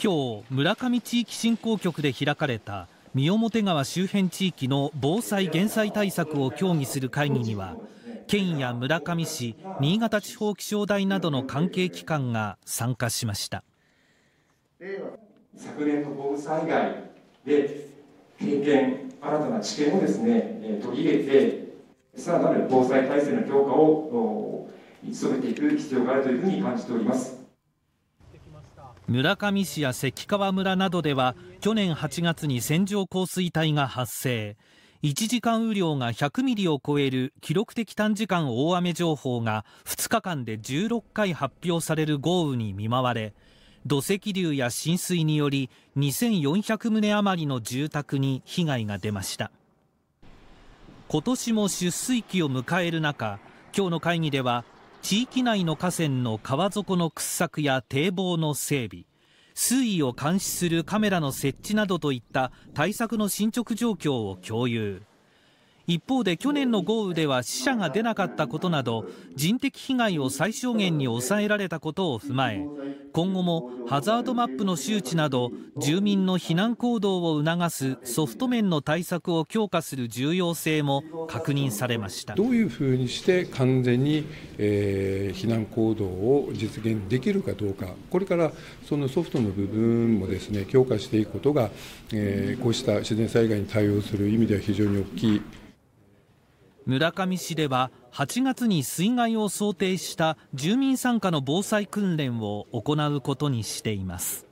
今日村上地域振興局で開かれた三面川周辺地域の防災・減災対策を協議する会議には県や村上市新潟地方気象台などの関係機関が参加しました昨年の豪雨災害で経験新たな知見をですね取り入れてさらなる防災体制の強化を努めていく必要があるというふうに感じております村上市や関川村などでは去年8月に線状降水帯が発生1時間雨量が100ミリを超える記録的短時間大雨情報が2日間で16回発表される豪雨に見舞われ土石流や浸水により2400棟余りの住宅に被害が出ました今年も出水期を迎える中今日の会議では地域内の河川の川底の掘削や堤防の整備水位を監視するカメラの設置などといった対策の進捗状況を共有一方で去年の豪雨では死者が出なかったことなど人的被害を最小限に抑えられたことを踏まえ今後もハザードマップの周知など住民の避難行動を促すソフト面の対策を強化する重要性も確認されましたどういうふうにして完全に、えー、避難行動を実現できるかどうかこれからそのソフトの部分もですね強化していくことが、えー、こうした自然災害に対応する意味では非常に大きい村上市では8月に水害を想定した住民参加の防災訓練を行うことにしています